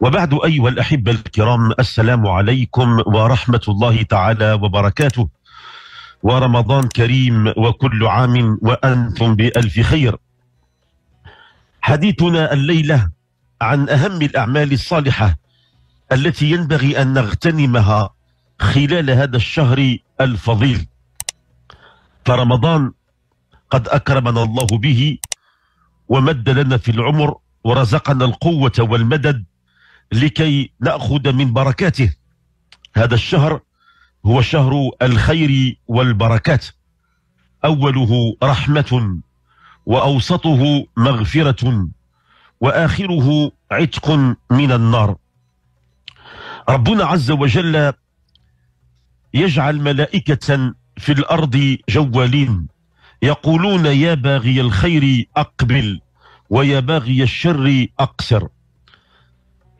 وبعد أيها الأحبة الكرام السلام عليكم ورحمة الله تعالى وبركاته ورمضان كريم وكل عام وأنتم بألف خير حديثنا الليلة عن أهم الأعمال الصالحة التي ينبغي أن نغتنمها خلال هذا الشهر الفضيل فرمضان قد أكرمنا الله به ومد لنا في العمر ورزقنا القوة والمدد لكي نأخذ من بركاته هذا الشهر هو شهر الخير والبركات أوله رحمة وأوسطه مغفرة وآخره عتق من النار ربنا عز وجل يجعل ملائكة في الأرض جوالين يقولون يا باغي الخير أقبل ويا باغي الشر اقصر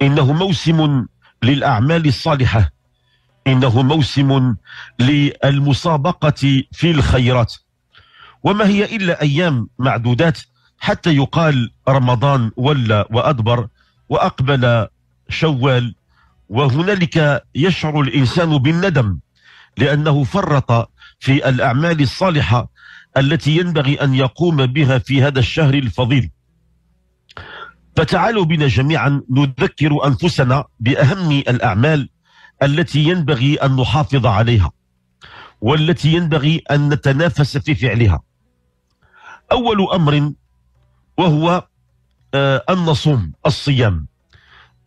إنه موسم للأعمال الصالحة إنه موسم للمسابقة في الخيرات وما هي إلا أيام معدودات حتى يقال رمضان ولى وأدبر وأقبل شوال وهنالك يشعر الإنسان بالندم لأنه فرط في الأعمال الصالحة التي ينبغي أن يقوم بها في هذا الشهر الفضيل فتعالوا بنا جميعا نذكر أنفسنا بأهم الأعمال التي ينبغي أن نحافظ عليها والتي ينبغي أن نتنافس في فعلها أول أمر وهو آه، أن نصوم الصيام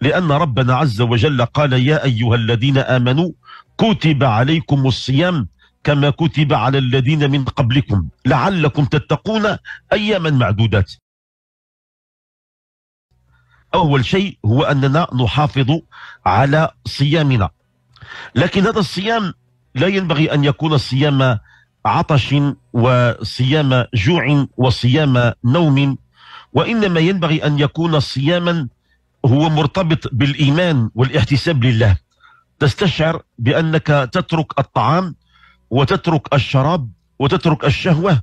لأن ربنا عز وجل قال يا أيها الذين آمنوا كتب عليكم الصيام كما كتب على الذين من قبلكم لعلكم تتقون أياما معدودات أول شيء هو أننا نحافظ على صيامنا لكن هذا الصيام لا ينبغي أن يكون صيام عطش وصيام جوع وصيام نوم وإنما ينبغي أن يكون صياما هو مرتبط بالإيمان والاحتساب لله تستشعر بأنك تترك الطعام وتترك الشراب وتترك الشهوة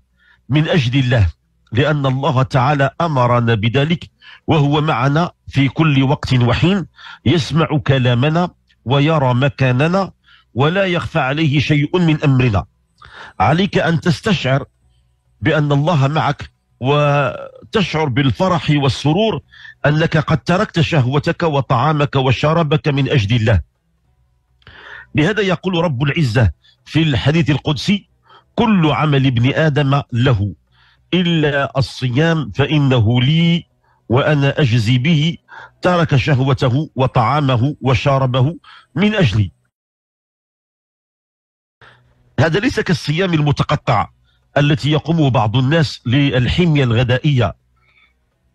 من أجل الله لأن الله تعالى أمرنا بذلك وهو معنا في كل وقت وحين يسمع كلامنا ويرى مكاننا ولا يخفى عليه شيء من أمرنا عليك أن تستشعر بأن الله معك وتشعر بالفرح والسرور أنك قد تركت شهوتك وطعامك وشرابك من أجل الله لهذا يقول رب العزة في الحديث القدسي كل عمل ابن آدم له إلا الصيام فإنه لي وأنا أجزي به ترك شهوته وطعامه وشاربه من أجلي هذا ليس كالصيام المتقطع التي يقوم بعض الناس للحمية الغذائية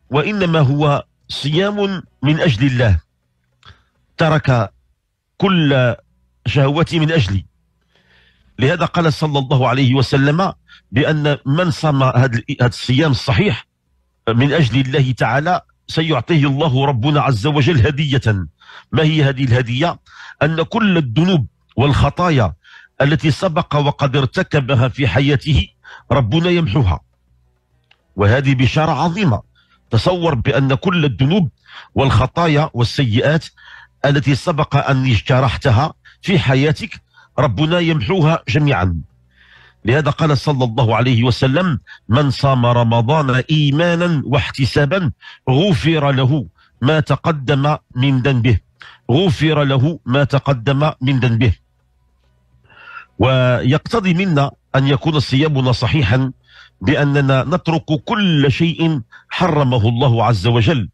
وإنما هو صيام من أجل الله ترك كل شهوتي من أجلي لهذا قال صلى الله عليه وسلم بأن من صام هذا الصيام الصحيح من أجل الله تعالى سيعطيه الله ربنا عز وجل هدية ما هي هذه الهدية أن كل الذنوب والخطايا التي سبق وقد ارتكبها في حياته ربنا يمحوها وهذه بشارة عظيمة تصور بأن كل الذنوب والخطايا والسيئات التي سبق أن اجترحتها في حياتك ربنا يمحوها جميعا لهذا قال صلى الله عليه وسلم من صام رمضان إيمانا واحتسابا غفر له ما تقدم من ذنبه غفر له ما تقدم من ذنبه ويقتضي منا أن يكون صيامنا صحيحا بأننا نترك كل شيء حرمه الله عز وجل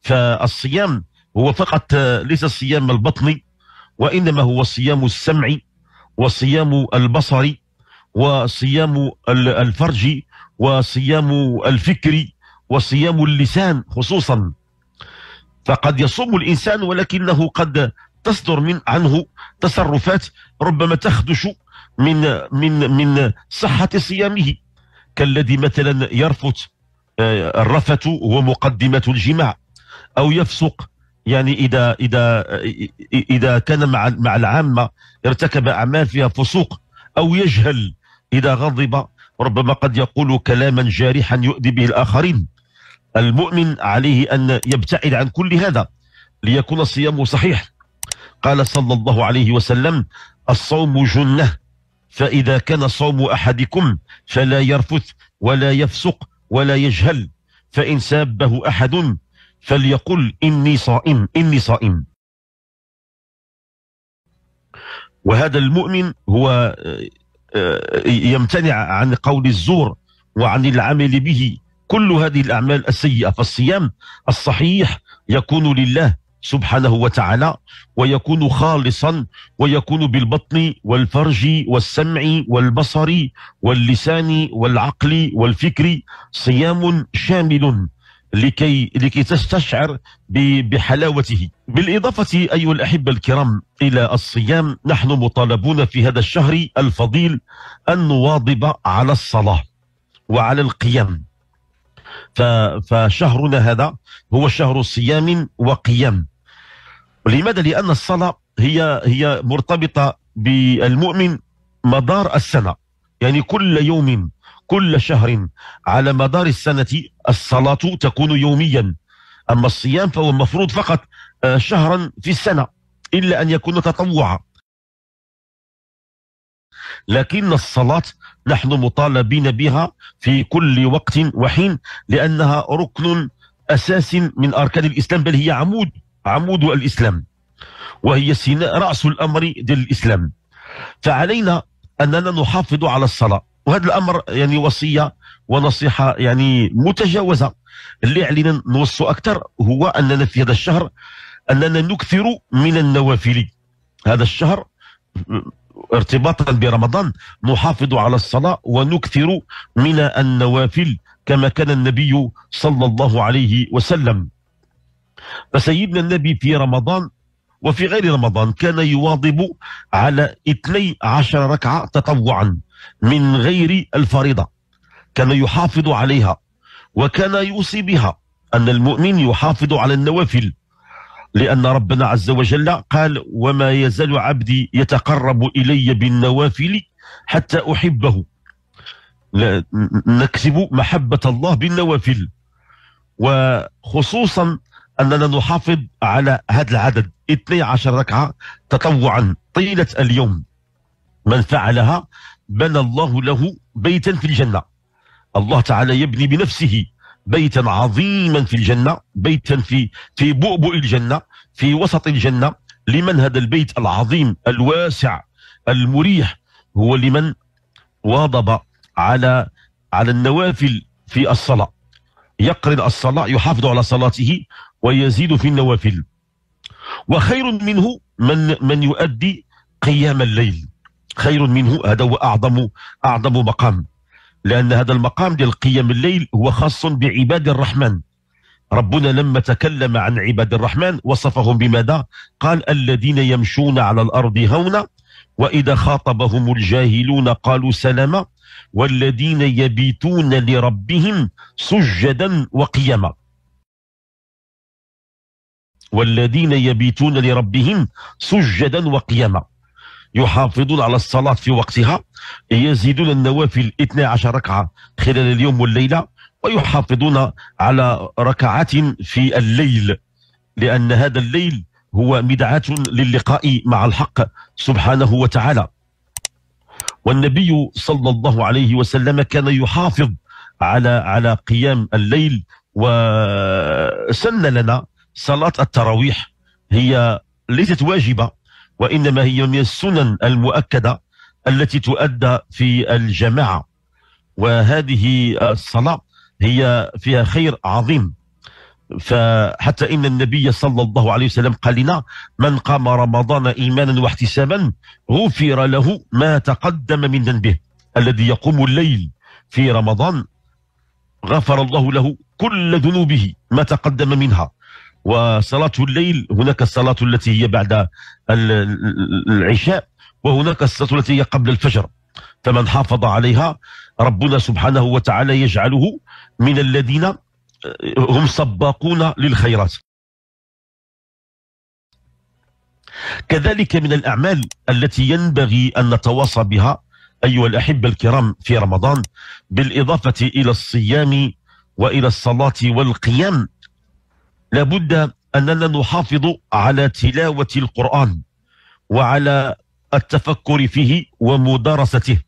فالصيام هو فقط ليس الصيام البطني وإنما هو الصيام السمعي وصيام البصر وصيام الفرج وصيام الفكر وصيام اللسان خصوصا فقد يصوم الإنسان ولكنه قد تصدر من عنه تصرفات ربما تخدش من من من صحة صيامه كالذي مثلا يرفث آه، الرفث هو مقدمة الجماع أو يفسق يعني إذا إذا إذا كان مع مع العامة ارتكب أعمال فيها فسوق أو يجهل إذا غضب ربما قد يقول كلاما جارحا يؤذي به الآخرين المؤمن عليه أن يبتعد عن كل هذا ليكون صيامه صحيح قال صلى الله عليه وسلم الصوم جنة فإذا كان صوم أحدكم فلا يرفث ولا يفسق ولا يجهل فإن سابه أحد فليقل إني صائم إني صائم وهذا المؤمن هو آه، آه، يمتنع عن قول الزور وعن العمل به كل هذه الأعمال السيئة فالصيام الصحيح يكون لله سبحانه وتعالى ويكون خالصا ويكون بالبطن والفرج والسمع والبصر واللسان والعقل والفكر صيام شامل لكي لكي تستشعر بحلاوته بالإضافة أيها الأحبة الكرام إلى الصيام نحن مطالبون في هذا الشهر الفضيل أن نواظب على الصلاة وعلى القيام فشهرنا هذا هو شهر صيام وقيام لماذا؟ لأن الصلاة هي هي مرتبطة بالمؤمن مدار السنة يعني كل يوم كل شهر على مدار السنة الصلاة تكون يوميا أما الصيام فهو المفروض فقط آه، شهرا في السنة إلا أن يكون تطوعا لكن الصلاة نحن مطالبين بها في كل وقت وحين لأنها ركن أساسي من أركان الإسلام بل هي عمود عمود الإسلام وهي رأس الأمر ديال الإسلام فعلينا أننا نحافظ على الصلاة وهذا الامر يعني وصيه ونصيحه يعني متجاوزه اللي علينا نوصوا اكثر هو اننا في هذا الشهر اننا نكثر من النوافل هذا الشهر ارتباطا برمضان نحافظ على الصلاه ونكثر من النوافل كما كان النبي صلى الله عليه وسلم فسيدنا النبي في رمضان وفي غير رمضان كان يواظب على 12 ركعه تطوعا من غير الفريضة كان يحافظ عليها وكان يوصي بها أن المؤمن يحافظ على النوافل لأن ربنا عز وجل قال وما يزال عبدي يتقرب إلي بالنوافل حتى أحبه نكسب محبة الله بالنوافل وخصوصا أننا نحافظ على هذا العدد 12 ركعة تطوعا طيلة اليوم من فعلها بنى الله له بيتا في الجنة الله تعالى يبني بنفسه بيتا عظيما في الجنة بيتا في في بؤبؤ الجنة في وسط الجنة لمن هذا البيت العظيم الواسع المريح هو لمن واظب على على النوافل في الصلاة يقرن الصلاة يحافظ على صلاته ويزيد في النوافل وخير منه من من يؤدي قيام الليل خير منه هذا هو أعظم أعظم مقام لأن هذا المقام ديال قيام الليل هو خاص بعباد الرحمن ربنا لما تكلم عن عباد الرحمن وصفهم بماذا؟ قال الذين يمشون على الأرض هونا وإذا خاطبهم الجاهلون قالوا سلاما والذين يبيتون لربهم سجدا وقياما والذين يبيتون لربهم سجدا وقياما يحافظون على الصلاة في وقتها يزيدون النوافل 12 ركعة خلال اليوم والليلة ويحافظون على ركعات في الليل لأن هذا الليل هو مدعاة للقاء مع الحق سبحانه وتعالى والنبي صلى الله عليه وسلم كان يحافظ على على قيام الليل وسن لنا صلاة التراويح هي ليست واجبة وإنما هي من السنن المؤكدة التي تؤدى في الجماعة وهذه الصلاة هي فيها خير عظيم فحتى إن النبي صلى الله عليه وسلم قال لنا من قام رمضان إيمانا واحتسابا غفر له ما تقدم من ذنبه الذي يقوم الليل في رمضان غفر الله له كل ذنوبه ما تقدم منها وصلاة الليل هناك الصلاة التي هي بعد العشاء وهناك الصلاة التي هي قبل الفجر فمن حافظ عليها ربنا سبحانه وتعالى يجعله من الذين آه، هم سباقون للخيرات كذلك من الأعمال التي ينبغي أن نتواصى بها أيها الأحبة الكرام في رمضان بالإضافة إلى الصيام وإلى الصلاة والقيام لابد أننا نحافظ على تلاوة القرآن وعلى التفكر فيه ومدارسته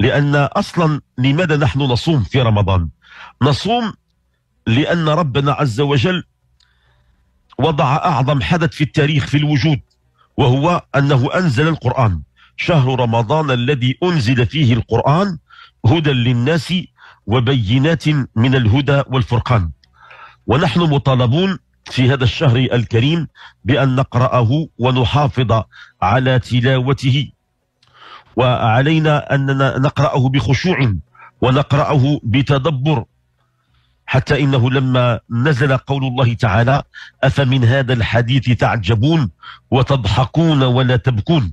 لأن أصلا لماذا نحن نصوم في رمضان نصوم لأن ربنا عز وجل وضع أعظم حدث في التاريخ في الوجود وهو أنه أنزل القرآن شهر رمضان الذي أنزل فيه القرآن هدى للناس وبينات من الهدى والفرقان ونحن مطالبون في هذا الشهر الكريم بأن نقرأه ونحافظ على تلاوته وعلينا أننا نقرأه بخشوع ونقرأه بتدبر حتى إنه لما نزل قول الله تعالى أفمن هذا الحديث تعجبون وتضحكون ولا تبكون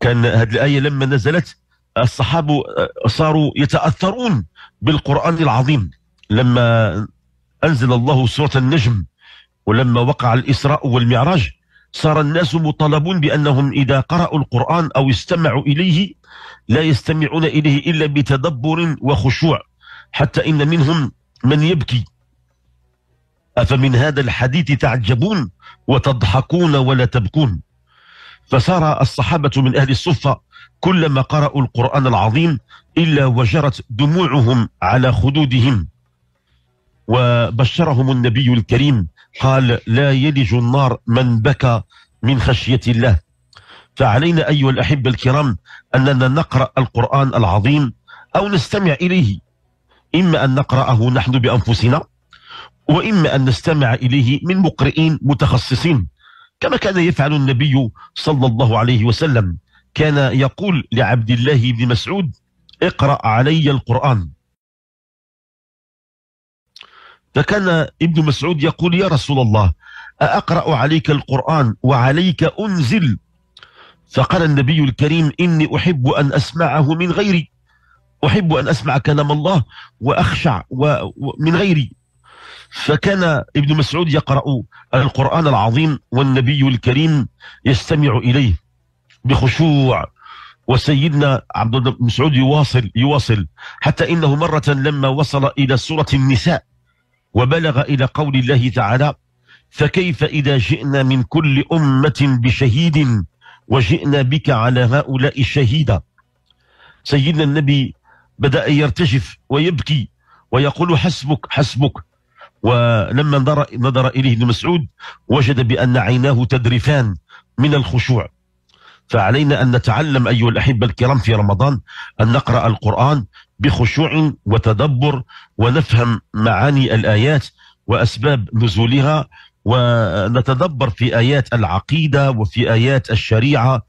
كان هذه الآية لما نزلت الصحابة صاروا يتأثرون بالقرآن العظيم لما أنزل الله سورة النجم ولما وقع الإسراء والمعراج صار الناس مطالبون بأنهم إذا قرأوا القرآن أو استمعوا إليه لا يستمعون إليه إلا بتدبر وخشوع حتى إن منهم من يبكي أفمن هذا الحديث تعجبون وتضحكون ولا تبكون فصار الصحابة من أهل الصفة كلما قرأوا القرآن العظيم إلا وجرت دموعهم على خدودهم وبشرهم النبي الكريم قال لا يلج النار من بكى من خشية الله فعلينا أيها الأحبة الكرام أننا نقرأ القرآن العظيم أو نستمع إليه إما أن نقرأه نحن بأنفسنا وإما أن نستمع إليه من مقرئين متخصصين كما كان يفعل النبي صلى الله عليه وسلم كان يقول لعبد الله بن مسعود اقرأ علي القرآن فكان ابن مسعود يقول يا رسول الله أقرأ عليك القرآن وعليك أنزل فقال النبي الكريم إني أحب أن أسمعه من غيري أحب أن أسمع كلام الله وأخشع من غيري فكان ابن مسعود يقرأ القرآن العظيم والنبي الكريم يستمع إليه بخشوع وسيدنا عبد الله بن مسعود يواصل يواصل حتى إنه مرة لما وصل إلى سورة النساء وبلغ إلى قول الله تعالى فكيف إذا جئنا من كل أمة بشهيد وجئنا بك على هؤلاء شهيدا سيدنا النبي بدأ يرتجف ويبكي ويقول حسبك حسبك ولما نظر, نظر إليه ابن مسعود وجد بأن عيناه تدرفان من الخشوع فعلينا أن نتعلم أيها الأحبة الكرام في رمضان أن نقرأ القرآن بخشوع وتدبر ونفهم معاني الآيات وأسباب نزولها ونتدبر في آيات العقيدة وفي آيات الشريعة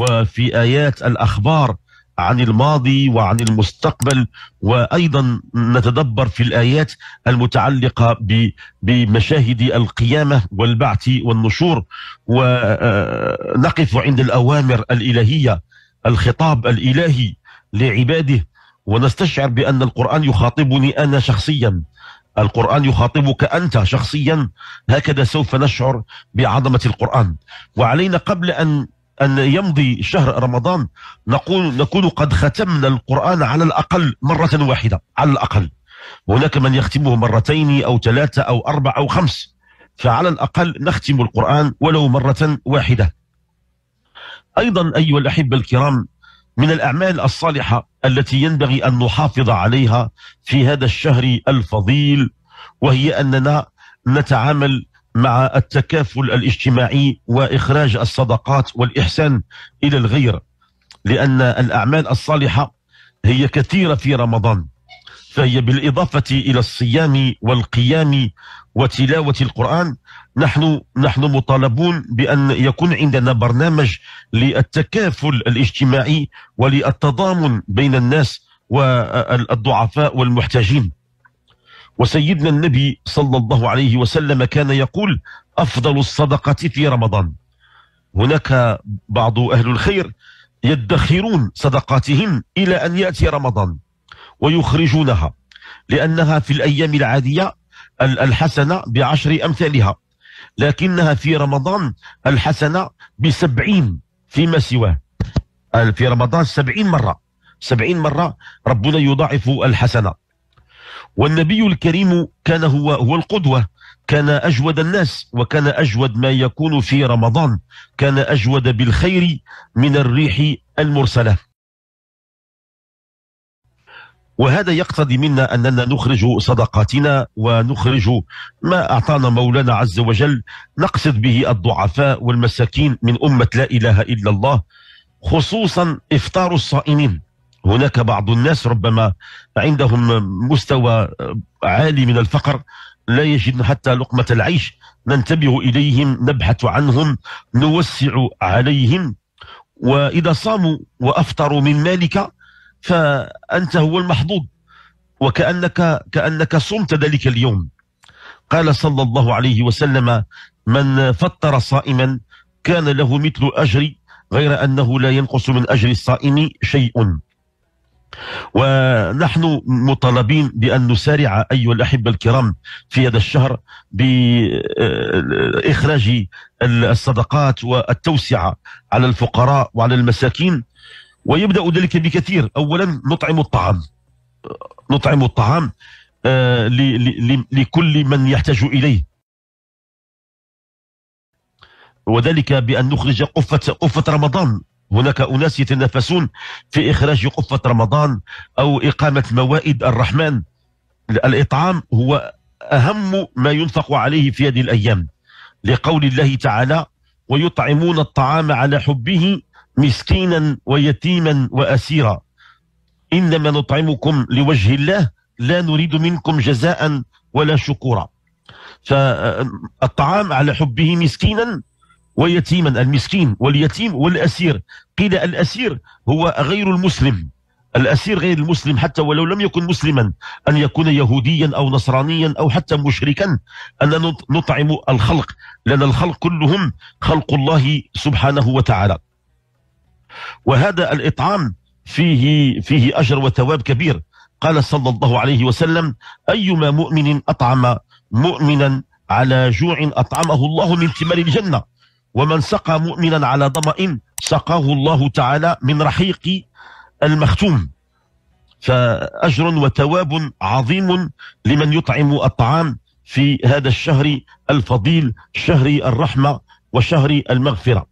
وفي آيات الأخبار عن الماضي وعن المستقبل وايضا نتدبر في الايات المتعلقه بمشاهد القيامه والبعث والنشور ونقف آه، عند الاوامر الالهيه الخطاب الالهي لعباده ونستشعر بان القران يخاطبني انا شخصيا القرآن يخاطبك أنت شخصيا هكذا سوف نشعر بعظمة القرآن وعلينا قبل أن أن يمضي شهر رمضان نقول نكون قد ختمنا القرآن على الأقل مرة واحدة على الأقل هناك من يختمه مرتين أو ثلاثة أو أربع أو خمس فعلى الأقل نختم القرآن ولو مرة واحدة أيضا أيها الأحبة الكرام من الأعمال الصالحة التي ينبغي أن نحافظ عليها في هذا الشهر الفضيل وهي أننا نتعامل مع التكافل الاجتماعي واخراج الصدقات والاحسان الى الغير لان الاعمال الصالحه هي كثيره في رمضان فهي بالاضافه الى الصيام والقيام وتلاوه القران نحن نحن مطالبون بان يكون عندنا برنامج للتكافل الاجتماعي وللتضامن بين الناس والضعفاء والمحتاجين وسيدنا النبي صلى الله عليه وسلم كان يقول أفضل الصدقة في رمضان هناك بعض أهل الخير يدخرون صدقاتهم إلى أن يأتي رمضان ويخرجونها لأنها في الأيام العادية الحسنة بعشر أمثالها لكنها في رمضان الحسنة بسبعين فيما سواه في رمضان سبعين مرة سبعين مرة ربنا يضاعف الحسنة والنبي الكريم كان هو هو القدوة كان أجود الناس وكان أجود ما يكون في رمضان كان أجود بالخير من الريح المرسلة وهذا يقتضي منا أننا نخرج صدقاتنا ونخرج ما أعطانا مولانا عز وجل نقصد به الضعفاء والمساكين من أمة لا إله إلا الله خصوصا إفطار الصائمين هناك بعض الناس ربما عندهم مستوى عالي من الفقر لا يجدون حتى لقمة العيش ننتبه إليهم نبحث عنهم نوسع عليهم وإذا صاموا وأفطروا من مالك فأنت هو المحظوظ وكأنك كأنك صمت ذلك اليوم قال صلى الله عليه وسلم من فطر صائما كان له مثل أجر غير أنه لا ينقص من أجر الصائم شيء ونحن مطالبين بأن نسارع أيها الأحبة الكرام في هذا الشهر بإخراج الصدقات والتوسعة على الفقراء وعلى المساكين ويبدأ ذلك بكثير أولا نطعم الطعام نطعم الطعام آه، لكل من يحتاج إليه وذلك بأن نخرج قفة قفة رمضان هناك أناس يتنافسون في إخراج قفة رمضان أو إقامة موائد الرحمن الإطعام هو أهم ما ينفق عليه في هذه الأيام لقول الله تعالى ويطعمون الطعام على حبه مسكينا ويتيما وأسيرا إنما نطعمكم لوجه الله لا نريد منكم جزاء ولا شكورا فالطعام على حبه مسكينا ويتيما المسكين واليتيم والأسير قيل الأسير هو غير المسلم الأسير غير المسلم حتى ولو لم يكن مسلما أن يكون يهوديا أو نصرانيا أو حتى مشركا أن نطعم الخلق لأن الخلق كلهم خلق الله سبحانه وتعالى وهذا الإطعام فيه فيه أجر وثواب كبير قال صلى الله عليه وسلم أيما مؤمن أطعم مؤمنا على جوع أطعمه الله من ثمار الجنة ومن سقى مؤمنا على ظمأ سقاه الله تعالى من رحيق المختوم فأجر وتواب عظيم لمن يطعم الطعام في هذا الشهر الفضيل شهر الرحمة وشهر المغفرة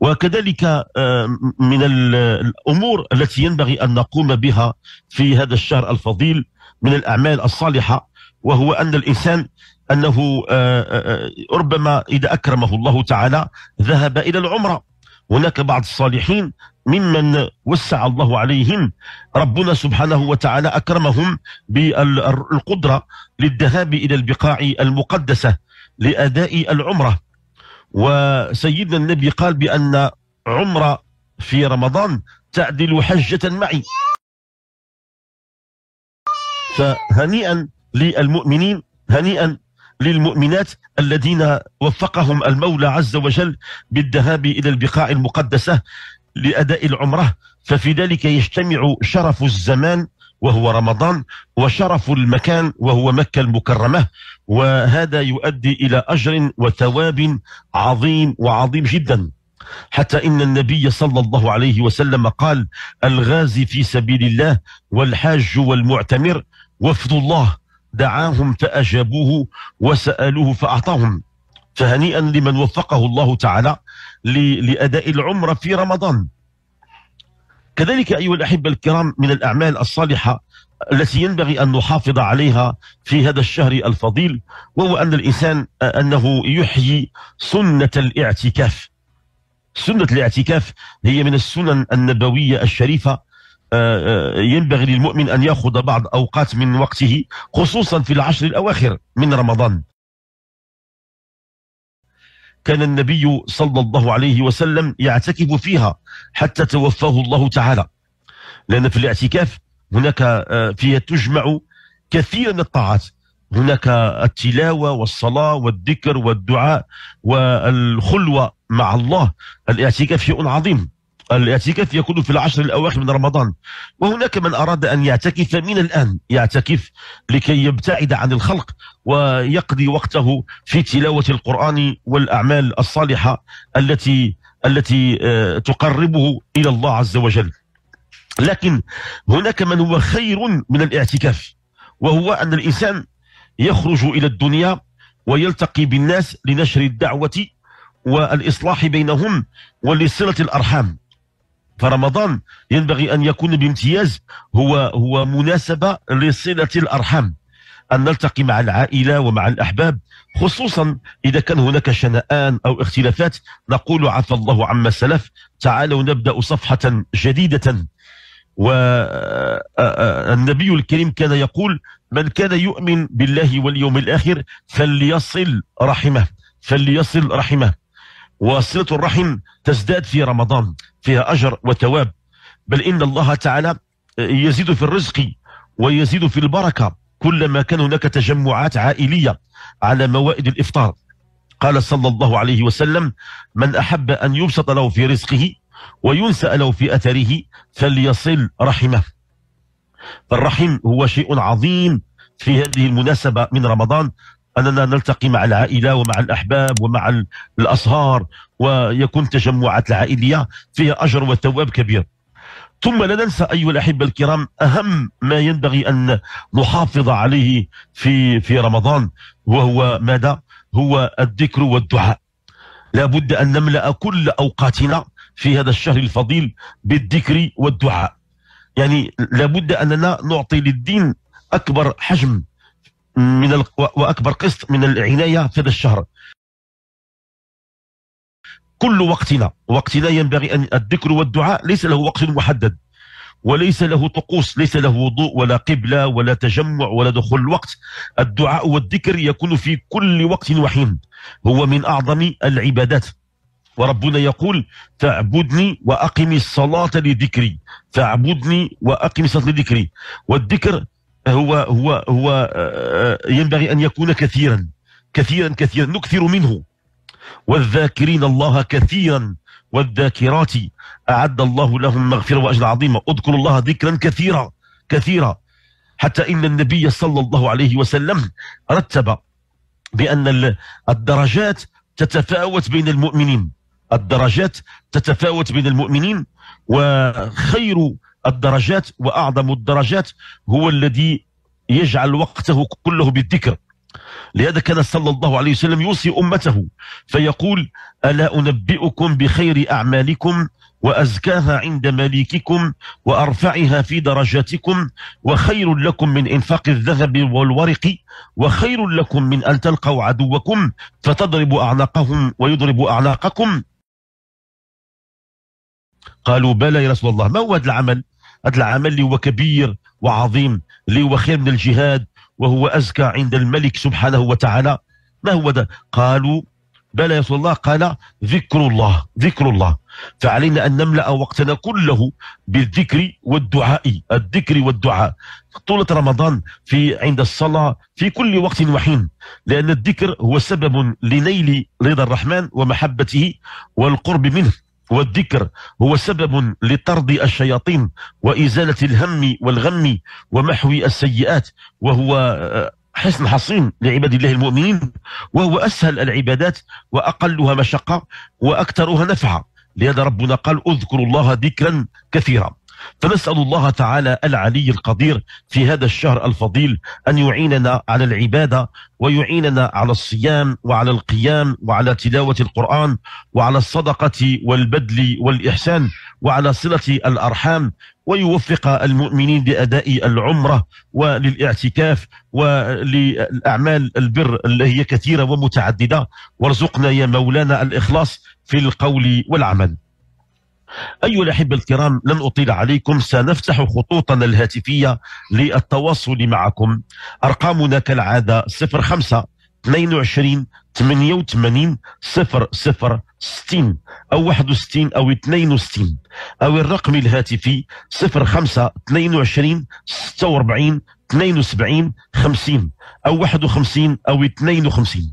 وكذلك آه، من الأمور التي ينبغي أن نقوم بها في هذا الشهر الفضيل من الأعمال الصالحة وهو أن الإنسان أنه آه، آه، آه، ربما إذا أكرمه الله تعالى ذهب إلى العمرة هناك بعض الصالحين ممن وسع الله عليهم ربنا سبحانه وتعالى أكرمهم بالقدرة للذهاب إلى البقاع المقدسة لأداء العمرة وسيدنا النبي قال بأن عمرة في رمضان تعدل حجة معي فهنيئا للمؤمنين هنيئا للمؤمنات الذين وفقهم المولى عز وجل بالذهاب إلى البقاع المقدسة لأداء العمرة ففي ذلك يجتمع شرف الزمان وهو رمضان وشرف المكان وهو مكة المكرمة وهذا يؤدي إلى أجر وثواب عظيم وعظيم جدا حتى إن النبي صلى الله عليه وسلم قال الغازي في سبيل الله والحاج والمعتمر وفد الله دعاهم فأجابوه وسألوه فأعطاهم فهنيئا لمن وفقه الله تعالى لأداء العمرة في رمضان كذلك أيها الأحبة الكرام من الأعمال الصالحة التي ينبغي أن نحافظ عليها في هذا الشهر الفضيل وهو أن الإنسان أنه يحيي سنة الاعتكاف سنة الاعتكاف هي من السنن النبوية الشريفة آه، آه، ينبغي للمؤمن أن يأخذ بعض أوقات من وقته خصوصا في العشر الأواخر من رمضان كان النبي صلى الله عليه وسلم يعتكف فيها حتى توفاه الله تعالى لأن في الاعتكاف هناك آه، فيها تجمع كثير من الطاعات هناك التلاوة والصلاة والذكر والدعاء والخلوة مع الله الاعتكاف شيء عظيم الاعتكاف يكون في العشر الأواخر من رمضان وهناك من أراد أن يعتكف من الآن يعتكف لكي يبتعد عن الخلق ويقضي وقته في تلاوة القرآن والأعمال الصالحة التي التي آه، تقربه إلى الله عز وجل لكن هناك من هو خير من الاعتكاف وهو أن الإنسان يخرج إلى الدنيا ويلتقي بالناس لنشر الدعوة والإصلاح بينهم ولصلة الأرحام فرمضان ينبغي أن يكون بامتياز هو هو مناسبة لصلة الأرحام أن نلتقي مع العائلة ومع الأحباب خصوصا إذا كان هناك شنآن أو اختلافات نقول عفى الله عما سلف تعالوا نبدأ صفحة جديدة والنبي آه، آه، آه، الكريم كان يقول من كان يؤمن بالله واليوم الآخر فليصل رحمه فليصل رحمه وصلة الرحم تزداد في رمضان فيها أجر وتواب بل إن الله تعالى آه، يزيد في الرزق ويزيد في البركة كلما كان هناك تجمعات عائلية على موائد الإفطار قال صلى الله عليه وسلم من أحب أن يبسط له في رزقه وينسأ له في أثره فليصل رحمه فالرحم هو شيء عظيم في هذه المناسبة من رمضان أننا نلتقي مع العائلة ومع الأحباب ومع الأصهار ويكون تجمعات العائلية فيها أجر وثواب كبير ثم لا ننسى أيها الأحبة الكرام أهم ما ينبغي أن نحافظ عليه في في رمضان وهو ماذا؟ هو الذكر والدعاء لابد أن نملأ كل أوقاتنا في هذا الشهر الفضيل بالذكر والدعاء يعني لابد أننا نعطي للدين أكبر حجم من واكبر قسط من العنايه في هذا الشهر كل وقتنا وقتنا ينبغي ان الذكر والدعاء ليس له وقت محدد وليس له طقوس ليس له وضوء ولا قبلة ولا تجمع ولا دخول الوقت الدعاء والذكر يكون في كل وقت وحين هو من أعظم العبادات وربنا يقول فاعبدني وأقم الصلاة لذكري فاعبدني وأقم الصلاة لذكري والذكر هو هو هو آه، آه، ينبغي ان يكون كثيرا كثيرا كثيرا نكثر منه والذاكرين الله كثيرا والذاكرات اعد الله لهم مغفره واجر عظيما اذكروا الله ذكرا كثيرا كثيرا حتى ان النبي صلى الله عليه وسلم رتب بان الدرجات تتفاوت بين المؤمنين الدرجات تتفاوت بين المؤمنين وخير الدرجات وأعظم الدرجات هو الذي يجعل وقته كله بالذكر لهذا كان صلى الله عليه وسلم يوصي أمته فيقول ألا أنبئكم بخير أعمالكم وأزكاها عند مليككم وأرفعها في درجاتكم وخير لكم من إنفاق الذهب والورق وخير لكم من أن تلقوا عدوكم فتضرب أعناقهم ويضرب أعناقكم قالوا بلى يا رسول الله ما هو هذا العمل هذا العمل اللي هو كبير وعظيم اللي هو خير من الجهاد وهو أزكى عند الملك سبحانه وتعالى ما هو ده قالوا بلى يا رسول الله قال ذكر الله ذكر الله فعلينا أن نملأ وقتنا كله بالذكر والدعاء الذكر والدعاء طولة رمضان في عند الصلاة في كل وقت وحين لأن الذكر هو سبب لنيل رضا الرحمن ومحبته والقرب منه والذكر هو سبب لطرد الشياطين وإزالة الهم والغم ومحو السيئات وهو آه، حصن حصين لعباد الله المؤمنين وهو أسهل العبادات وأقلها مشقة وأكثرها نفعا لهذا ربنا قال اذكروا الله ذكرا كثيرا فنسأل الله تعالى العلي القدير في هذا الشهر الفضيل أن يعيننا على العبادة ويعيننا على الصيام وعلى القيام وعلى تلاوة القرآن وعلى الصدقة والبدل والإحسان وعلى صلة الأرحام ويوفق المؤمنين لأداء العمرة وللاعتكاف وللأعمال البر اللي هي كثيرة ومتعددة وارزقنا يا مولانا الإخلاص في القول والعمل أيها الأحبة الكرام لن أطيل عليكم سنفتح خطوطنا الهاتفية للتواصل معكم أرقامنا كالعادة 05 22 88 0 0 60 أو 61 أو 62 أو الرقم الهاتفي 05 22 46 72 50 أو 51 أو 52